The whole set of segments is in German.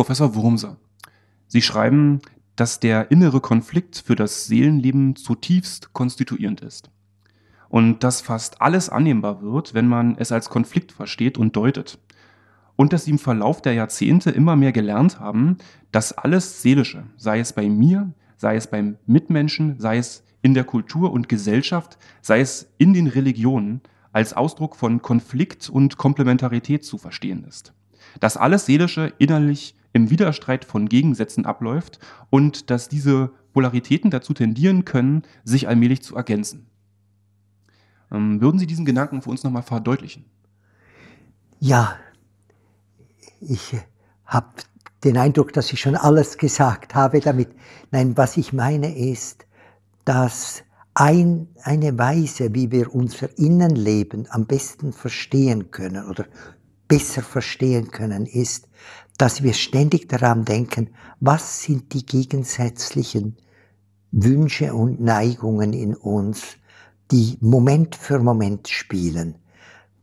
Professor Wurmser. Sie schreiben, dass der innere Konflikt für das Seelenleben zutiefst konstituierend ist. Und dass fast alles annehmbar wird, wenn man es als Konflikt versteht und deutet. Und dass sie im Verlauf der Jahrzehnte immer mehr gelernt haben, dass alles Seelische, sei es bei mir, sei es beim Mitmenschen, sei es in der Kultur und Gesellschaft, sei es in den Religionen, als Ausdruck von Konflikt und Komplementarität zu verstehen ist. Dass alles Seelische innerlich im Widerstreit von Gegensätzen abläuft und dass diese Polaritäten dazu tendieren können, sich allmählich zu ergänzen. Ähm, würden Sie diesen Gedanken für uns nochmal verdeutlichen? Ja, ich habe den Eindruck, dass ich schon alles gesagt habe damit. Nein, was ich meine ist, dass ein, eine Weise, wie wir unser Innenleben am besten verstehen können oder besser verstehen können, ist, dass wir ständig daran denken, was sind die gegensätzlichen Wünsche und Neigungen in uns, die Moment für Moment spielen.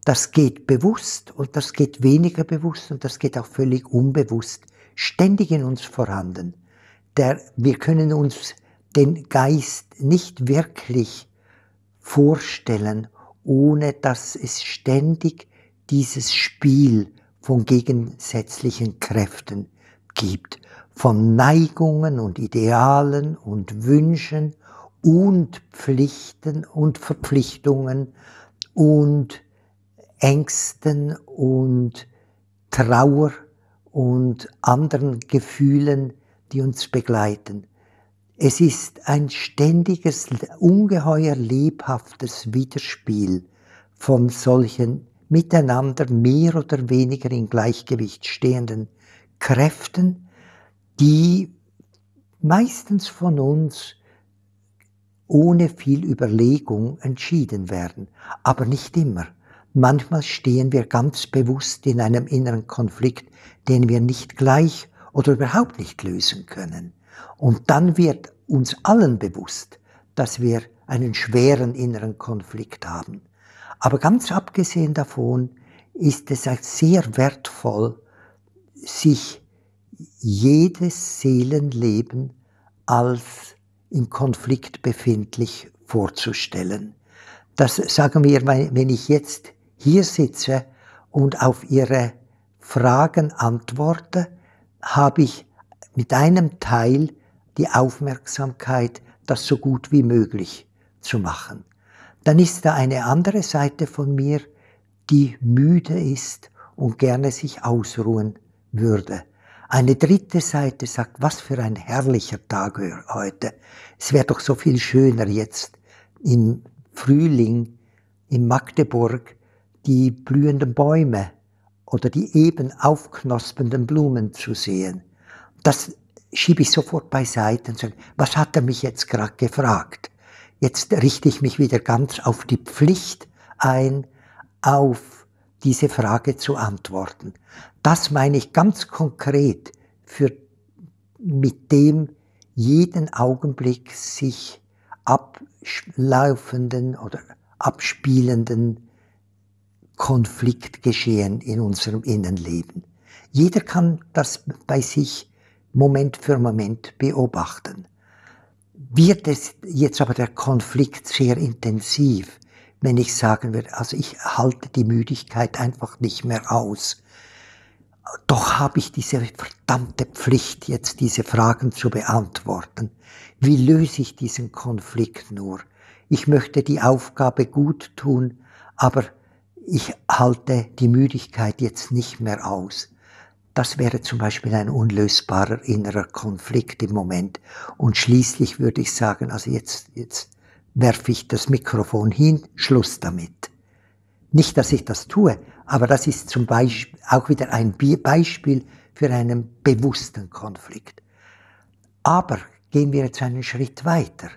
Das geht bewusst und das geht weniger bewusst und das geht auch völlig unbewusst, ständig in uns vorhanden. Der, wir können uns den Geist nicht wirklich vorstellen, ohne dass es ständig dieses Spiel von gegensätzlichen Kräften gibt, von Neigungen und Idealen und Wünschen und Pflichten und Verpflichtungen und Ängsten und Trauer und anderen Gefühlen, die uns begleiten. Es ist ein ständiges, ungeheuer lebhaftes Widerspiel von solchen miteinander mehr oder weniger in Gleichgewicht stehenden Kräften, die meistens von uns ohne viel Überlegung entschieden werden, aber nicht immer. Manchmal stehen wir ganz bewusst in einem inneren Konflikt, den wir nicht gleich oder überhaupt nicht lösen können. Und dann wird uns allen bewusst, dass wir einen schweren inneren Konflikt haben. Aber ganz abgesehen davon ist es sehr wertvoll, sich jedes Seelenleben als im Konflikt befindlich vorzustellen. Das sagen wir, wenn ich jetzt hier sitze und auf Ihre Fragen antworte, habe ich mit einem Teil die Aufmerksamkeit, das so gut wie möglich zu machen dann ist da eine andere Seite von mir, die müde ist und gerne sich ausruhen würde. Eine dritte Seite sagt, was für ein herrlicher Tag heute. Es wäre doch so viel schöner jetzt im Frühling in Magdeburg die blühenden Bäume oder die eben aufknospenden Blumen zu sehen. Das schiebe ich sofort beiseite und sage, was hat er mich jetzt gerade gefragt? Jetzt richte ich mich wieder ganz auf die Pflicht ein, auf diese Frage zu antworten. Das meine ich ganz konkret für mit dem jeden Augenblick sich ablaufenden oder abspielenden Konfliktgeschehen in unserem Innenleben. Jeder kann das bei sich Moment für Moment beobachten wird es jetzt aber der Konflikt sehr intensiv, wenn ich sagen würde, also ich halte die Müdigkeit einfach nicht mehr aus. Doch habe ich diese verdammte Pflicht, jetzt diese Fragen zu beantworten. Wie löse ich diesen Konflikt nur? Ich möchte die Aufgabe gut tun, aber ich halte die Müdigkeit jetzt nicht mehr aus. Das wäre zum Beispiel ein unlösbarer innerer Konflikt im Moment. Und schließlich würde ich sagen, also jetzt, jetzt werfe ich das Mikrofon hin, Schluss damit. Nicht, dass ich das tue, aber das ist zum Beispiel auch wieder ein Beispiel für einen bewussten Konflikt. Aber gehen wir jetzt einen Schritt weiter.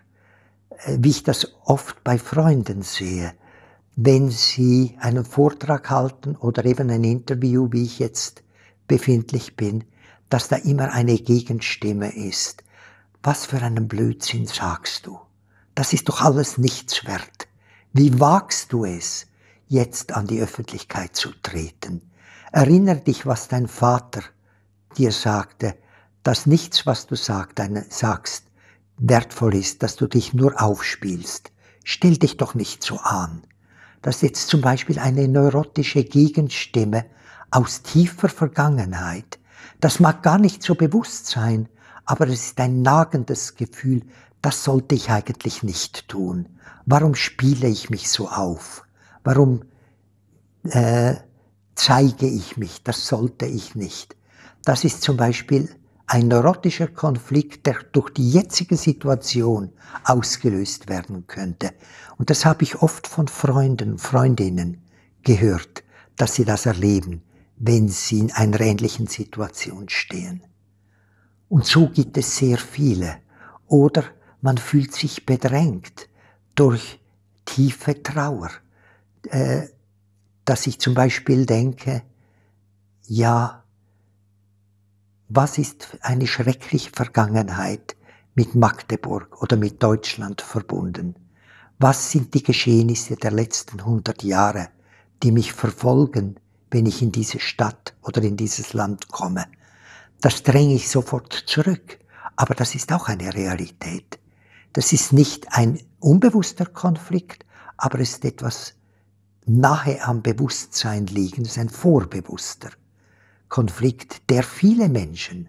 Äh, wie ich das oft bei Freunden sehe, wenn sie einen Vortrag halten oder eben ein Interview, wie ich jetzt befindlich bin, dass da immer eine Gegenstimme ist. Was für einen Blödsinn sagst du? Das ist doch alles nichts wert. Wie wagst du es, jetzt an die Öffentlichkeit zu treten? Erinner dich, was dein Vater dir sagte, dass nichts, was du sagst, wertvoll ist, dass du dich nur aufspielst. Stell dich doch nicht so an. Dass jetzt zum Beispiel eine neurotische Gegenstimme aus tiefer Vergangenheit. Das mag gar nicht so bewusst sein, aber es ist ein nagendes Gefühl, das sollte ich eigentlich nicht tun. Warum spiele ich mich so auf? Warum äh, zeige ich mich? Das sollte ich nicht. Das ist zum Beispiel ein neurotischer Konflikt, der durch die jetzige Situation ausgelöst werden könnte. Und das habe ich oft von Freunden, Freundinnen gehört, dass sie das erleben, wenn sie in einer ähnlichen Situation stehen. Und so gibt es sehr viele. Oder man fühlt sich bedrängt durch tiefe Trauer, äh, dass ich zum Beispiel denke, ja, was ist eine schreckliche Vergangenheit mit Magdeburg oder mit Deutschland verbunden? Was sind die Geschehnisse der letzten hundert Jahre, die mich verfolgen, wenn ich in diese Stadt oder in dieses Land komme. Das dränge ich sofort zurück. Aber das ist auch eine Realität. Das ist nicht ein unbewusster Konflikt, aber es ist etwas nahe am Bewusstsein liegend, es ist ein vorbewusster Konflikt, der viele Menschen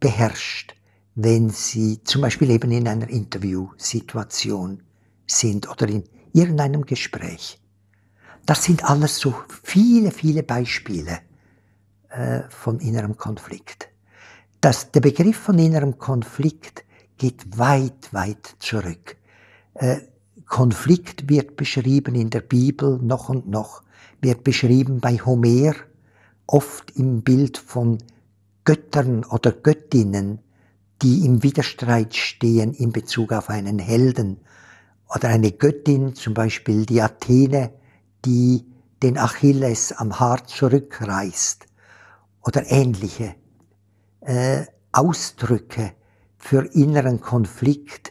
beherrscht, wenn sie zum Beispiel eben in einer Interviewsituation sind oder in irgendeinem Gespräch. Das sind alles so viele, viele Beispiele äh, von innerem Konflikt. Das, der Begriff von innerem Konflikt geht weit, weit zurück. Äh, Konflikt wird beschrieben in der Bibel noch und noch, wird beschrieben bei Homer, oft im Bild von Göttern oder Göttinnen, die im Widerstreit stehen in Bezug auf einen Helden oder eine Göttin, zum Beispiel die Athene, die den Achilles am Haar zurückreißt oder ähnliche äh, Ausdrücke für inneren Konflikt,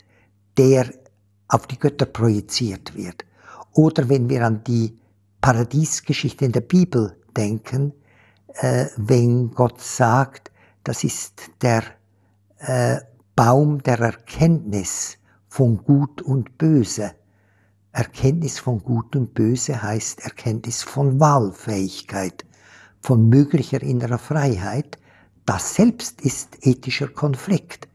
der auf die Götter projiziert wird. Oder wenn wir an die Paradiesgeschichte in der Bibel denken, äh, wenn Gott sagt, das ist der äh, Baum der Erkenntnis von Gut und Böse, Erkenntnis von Gut und Böse heißt Erkenntnis von Wahlfähigkeit, von möglicher innerer Freiheit. Das selbst ist ethischer Konflikt.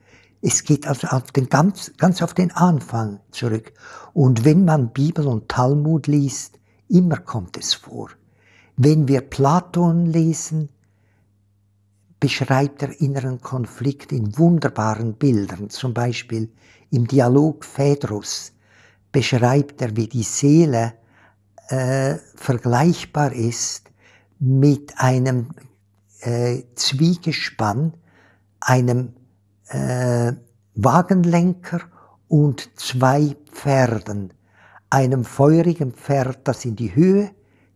Es geht also auf den, ganz, ganz auf den Anfang zurück. Und wenn man Bibel und Talmud liest, immer kommt es vor. Wenn wir Platon lesen, beschreibt er inneren Konflikt in wunderbaren Bildern, zum Beispiel im Dialog Phaedrus beschreibt er, wie die Seele äh, vergleichbar ist mit einem äh, Zwiegespann, einem äh, Wagenlenker und zwei Pferden, einem feurigen Pferd, das in die Höhe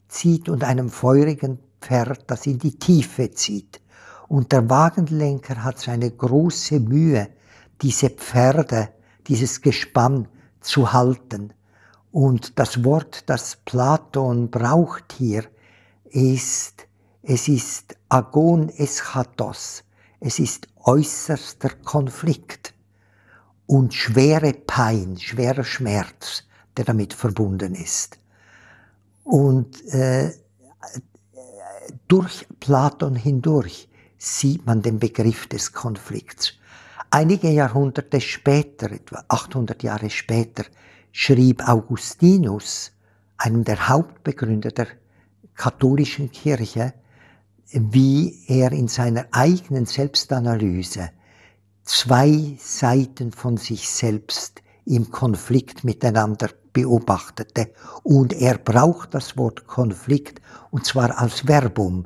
zieht und einem feurigen Pferd, das in die Tiefe zieht. Und der Wagenlenker hat seine große Mühe, diese Pferde, dieses Gespann zu halten. Und das Wort, das Platon braucht hier, ist, es ist agon eschatos, es ist äußerster Konflikt und schwere Pein, schwerer Schmerz, der damit verbunden ist. Und äh, durch Platon hindurch sieht man den Begriff des Konflikts. Einige Jahrhunderte später, etwa 800 Jahre später, schrieb Augustinus, einem der Hauptbegründer der katholischen Kirche, wie er in seiner eigenen Selbstanalyse zwei Seiten von sich selbst im Konflikt miteinander beobachtete. Und er braucht das Wort Konflikt, und zwar als Verbum.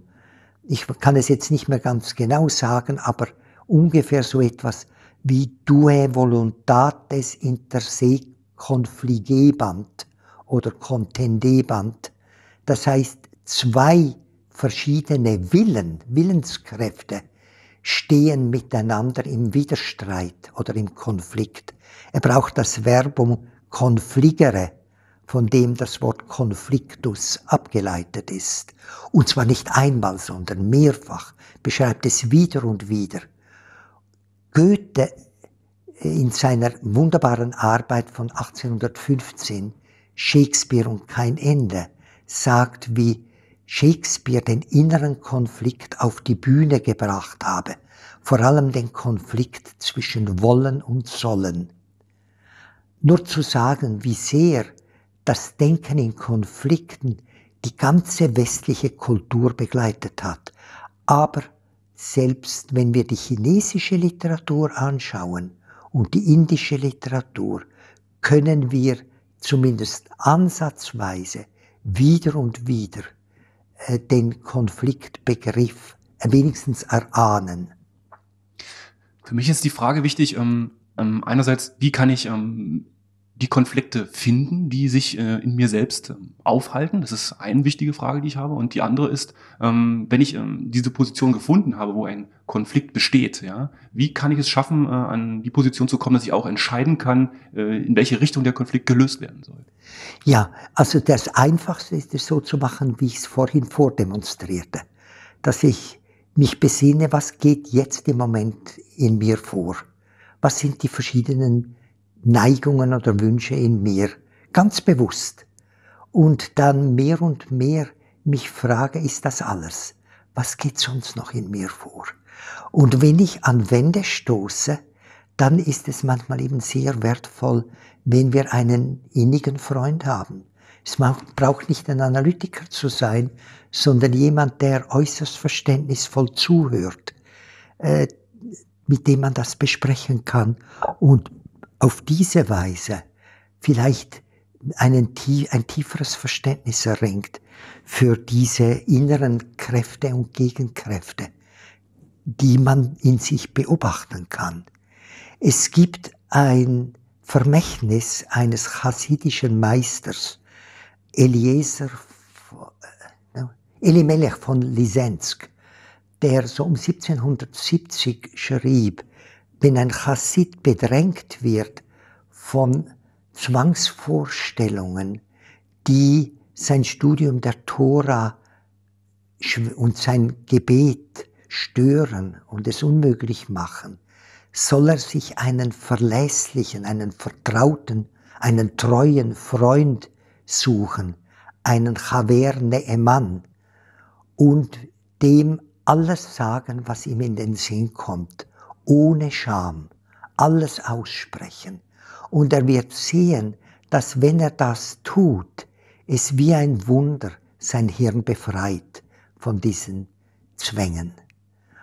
Ich kann es jetzt nicht mehr ganz genau sagen, aber ungefähr so etwas vi due voluntates inter se konfligebant oder contendebant. Das heißt, zwei verschiedene Willen, Willenskräfte stehen miteinander im Widerstreit oder im Konflikt. Er braucht das Verbum konfligere, von dem das Wort Konfliktus abgeleitet ist. Und zwar nicht einmal, sondern mehrfach beschreibt es wieder und wieder Goethe äh, in seiner wunderbaren Arbeit von 1815, Shakespeare und kein Ende, sagt, wie Shakespeare den inneren Konflikt auf die Bühne gebracht habe, vor allem den Konflikt zwischen Wollen und Sollen. Nur zu sagen, wie sehr das Denken in Konflikten die ganze westliche Kultur begleitet hat, aber selbst wenn wir die chinesische Literatur anschauen und die indische Literatur, können wir zumindest ansatzweise wieder und wieder äh, den Konfliktbegriff wenigstens erahnen. Für mich ist die Frage wichtig, ähm, ähm einerseits, wie kann ich ähm, die Konflikte finden, die sich äh, in mir selbst äh, aufhalten? Das ist eine wichtige Frage, die ich habe. Und die andere ist, ähm, wenn ich ähm, diese Position gefunden habe, wo ein Konflikt besteht, ja, wie kann ich es schaffen, äh, an die Position zu kommen, dass ich auch entscheiden kann, äh, in welche Richtung der Konflikt gelöst werden soll? Ja, also das Einfachste ist es so zu machen, wie ich es vorhin vordemonstrierte, dass ich mich besinne, was geht jetzt im Moment in mir vor? Was sind die verschiedenen Neigungen oder Wünsche in mir, ganz bewusst. Und dann mehr und mehr mich frage, ist das alles? Was geht sonst noch in mir vor? Und wenn ich an Wände stoße, dann ist es manchmal eben sehr wertvoll, wenn wir einen innigen Freund haben. Es braucht nicht ein Analytiker zu sein, sondern jemand, der äußerst verständnisvoll zuhört, äh, mit dem man das besprechen kann und auf diese Weise vielleicht einen, ein tieferes Verständnis erringt für diese inneren Kräfte und Gegenkräfte, die man in sich beobachten kann. Es gibt ein Vermächtnis eines chassidischen Meisters, Eliezer, äh, Elimelech von Lisensk, der so um 1770 schrieb, wenn ein Chassid bedrängt wird von Zwangsvorstellungen, die sein Studium der Tora und sein Gebet stören und es unmöglich machen, soll er sich einen verlässlichen, einen vertrauten, einen treuen Freund suchen, einen Chaverne Neeman und dem alles sagen, was ihm in den Sinn kommt ohne Scham alles aussprechen. Und er wird sehen, dass wenn er das tut, es wie ein Wunder sein Hirn befreit von diesen Zwängen.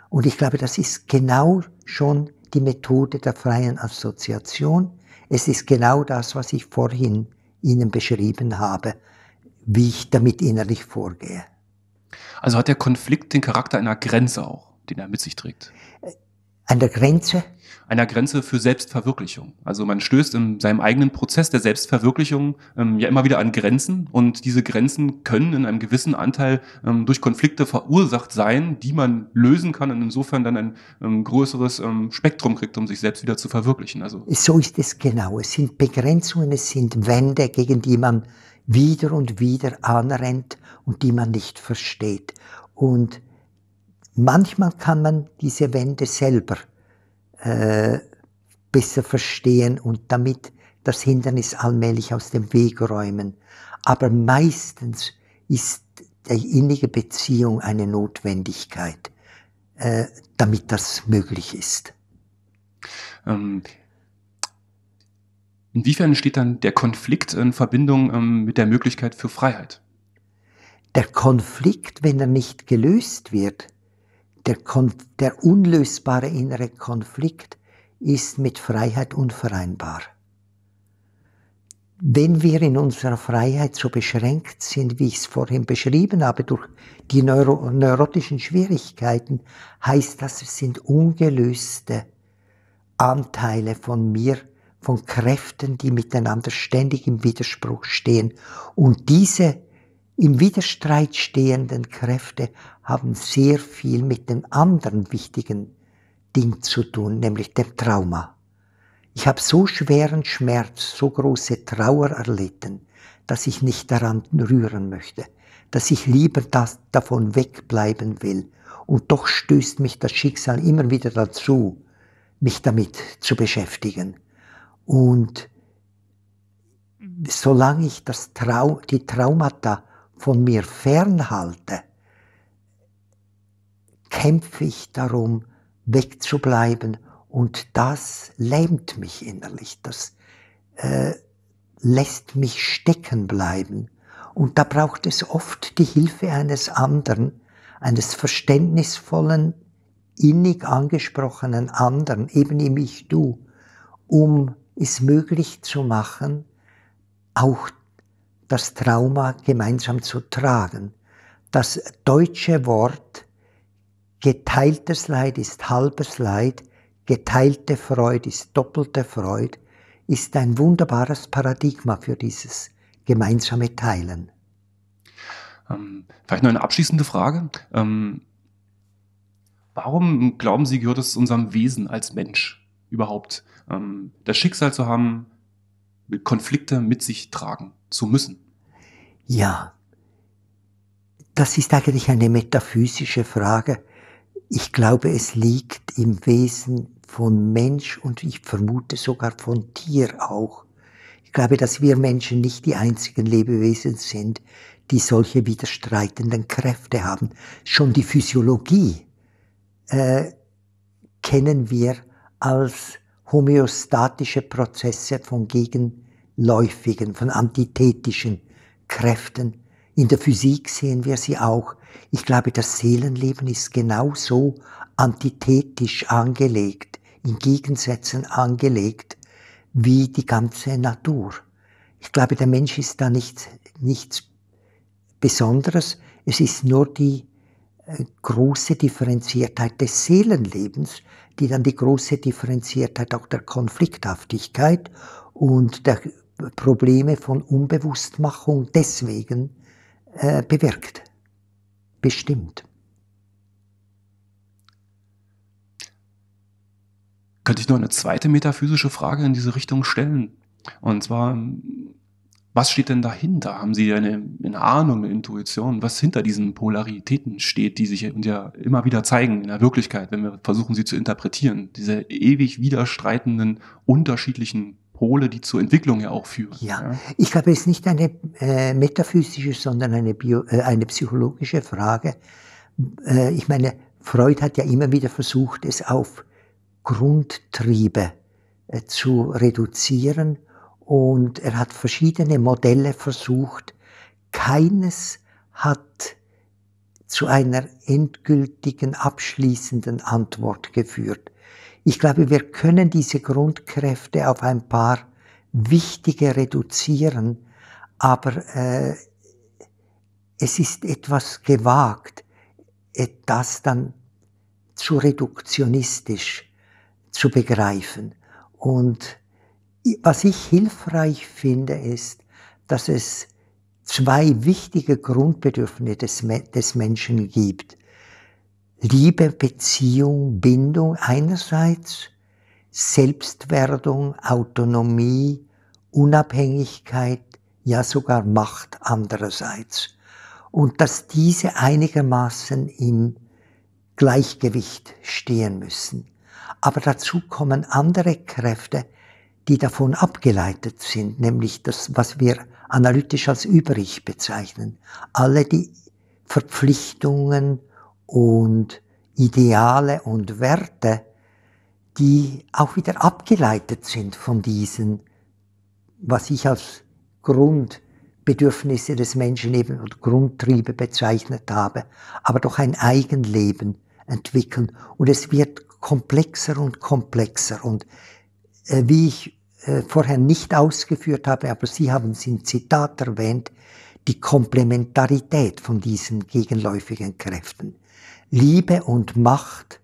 Und ich glaube, das ist genau schon die Methode der freien Assoziation. Es ist genau das, was ich vorhin Ihnen beschrieben habe, wie ich damit innerlich vorgehe. Also hat der Konflikt den Charakter einer Grenze auch, den er mit sich trägt? Äh, an der Grenze? Einer Grenze für Selbstverwirklichung. Also man stößt in seinem eigenen Prozess der Selbstverwirklichung ähm, ja immer wieder an Grenzen und diese Grenzen können in einem gewissen Anteil ähm, durch Konflikte verursacht sein, die man lösen kann und insofern dann ein ähm, größeres ähm, Spektrum kriegt, um sich selbst wieder zu verwirklichen. Also so ist es genau. Es sind Begrenzungen, es sind Wände, gegen die man wieder und wieder anrennt und die man nicht versteht. Und Manchmal kann man diese Wände selber äh, besser verstehen und damit das Hindernis allmählich aus dem Weg räumen. Aber meistens ist die innige Beziehung eine Notwendigkeit, äh, damit das möglich ist. Ähm, inwiefern steht dann der Konflikt in Verbindung ähm, mit der Möglichkeit für Freiheit? Der Konflikt, wenn er nicht gelöst wird, der, der unlösbare innere Konflikt ist mit Freiheit unvereinbar. Wenn wir in unserer Freiheit so beschränkt sind, wie ich es vorhin beschrieben habe, durch die neuro neurotischen Schwierigkeiten, heißt das, es sind ungelöste Anteile von mir, von Kräften, die miteinander ständig im Widerspruch stehen. Und diese im Widerstreit stehenden Kräfte haben sehr viel mit den anderen wichtigen Dingen zu tun, nämlich dem Trauma. Ich habe so schweren Schmerz, so große Trauer erlitten, dass ich nicht daran rühren möchte, dass ich lieber das, davon wegbleiben will. Und doch stößt mich das Schicksal immer wieder dazu, mich damit zu beschäftigen. Und mhm. solange ich das Trau die Traumata von mir fernhalte, kämpfe ich darum, wegzubleiben und das lähmt mich innerlich, das äh, lässt mich stecken bleiben. Und da braucht es oft die Hilfe eines anderen, eines verständnisvollen, innig angesprochenen anderen, eben im Ich-Du, um es möglich zu machen, auch das Trauma gemeinsam zu tragen. Das deutsche Wort geteiltes Leid ist halbes Leid, geteilte Freude ist doppelte Freude, ist ein wunderbares Paradigma für dieses gemeinsame Teilen. Ähm, vielleicht noch eine abschließende Frage. Ähm, warum glauben Sie, gehört es unserem Wesen als Mensch überhaupt, ähm, das Schicksal zu haben, Konflikte mit sich tragen? zu müssen. Ja, das ist eigentlich eine metaphysische Frage. Ich glaube, es liegt im Wesen von Mensch und ich vermute sogar von Tier auch. Ich glaube, dass wir Menschen nicht die einzigen Lebewesen sind, die solche widerstreitenden Kräfte haben. Schon die Physiologie äh, kennen wir als homöostatische Prozesse von Gegen- läufigen, von antithetischen Kräften. In der Physik sehen wir sie auch. Ich glaube, das Seelenleben ist genauso antithetisch angelegt, in Gegensätzen angelegt, wie die ganze Natur. Ich glaube, der Mensch ist da nichts, nichts Besonderes. Es ist nur die äh, große Differenziertheit des Seelenlebens, die dann die große Differenziertheit auch der Konflikthaftigkeit und der Probleme von Unbewusstmachung deswegen äh, bewirkt, bestimmt. Könnte ich noch eine zweite metaphysische Frage in diese Richtung stellen? Und zwar, was steht denn dahinter? Haben Sie eine, eine Ahnung, eine Intuition, was hinter diesen Polaritäten steht, die sich ja immer wieder zeigen in der Wirklichkeit, wenn wir versuchen, sie zu interpretieren? Diese ewig widerstreitenden, unterschiedlichen Pole, die zur Entwicklung ja auch führen. Ja, ja. ich glaube, es ist nicht eine äh, metaphysische, sondern eine, Bio, äh, eine psychologische Frage. Äh, ich meine, Freud hat ja immer wieder versucht, es auf Grundtriebe äh, zu reduzieren und er hat verschiedene Modelle versucht. Keines hat zu einer endgültigen, abschließenden Antwort geführt. Ich glaube, wir können diese Grundkräfte auf ein paar wichtige reduzieren, aber äh, es ist etwas gewagt, äh, das dann zu reduktionistisch zu begreifen. Und was ich hilfreich finde, ist, dass es zwei wichtige Grundbedürfnisse des, des Menschen gibt. Liebe, Beziehung, Bindung einerseits, Selbstwerdung, Autonomie, Unabhängigkeit, ja sogar Macht andererseits. Und dass diese einigermaßen im Gleichgewicht stehen müssen. Aber dazu kommen andere Kräfte, die davon abgeleitet sind, nämlich das, was wir analytisch als übrig bezeichnen. Alle die Verpflichtungen, und Ideale und Werte, die auch wieder abgeleitet sind von diesen, was ich als Grundbedürfnisse des Menschen eben und Grundtriebe bezeichnet habe, aber doch ein Eigenleben entwickeln. Und es wird komplexer und komplexer. Und äh, wie ich äh, vorher nicht ausgeführt habe, aber Sie haben es in Zitat erwähnt, die Komplementarität von diesen gegenläufigen Kräften. Liebe und Macht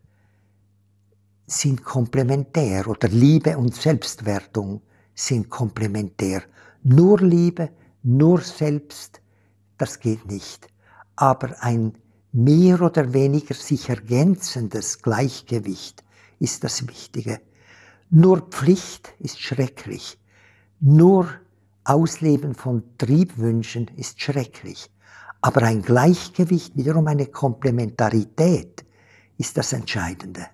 sind komplementär oder Liebe und Selbstwertung sind komplementär. Nur Liebe, nur Selbst, das geht nicht. Aber ein mehr oder weniger sich ergänzendes Gleichgewicht ist das Wichtige. Nur Pflicht ist schrecklich. Nur Ausleben von Triebwünschen ist schrecklich. Aber ein Gleichgewicht, wiederum eine Komplementarität, ist das Entscheidende.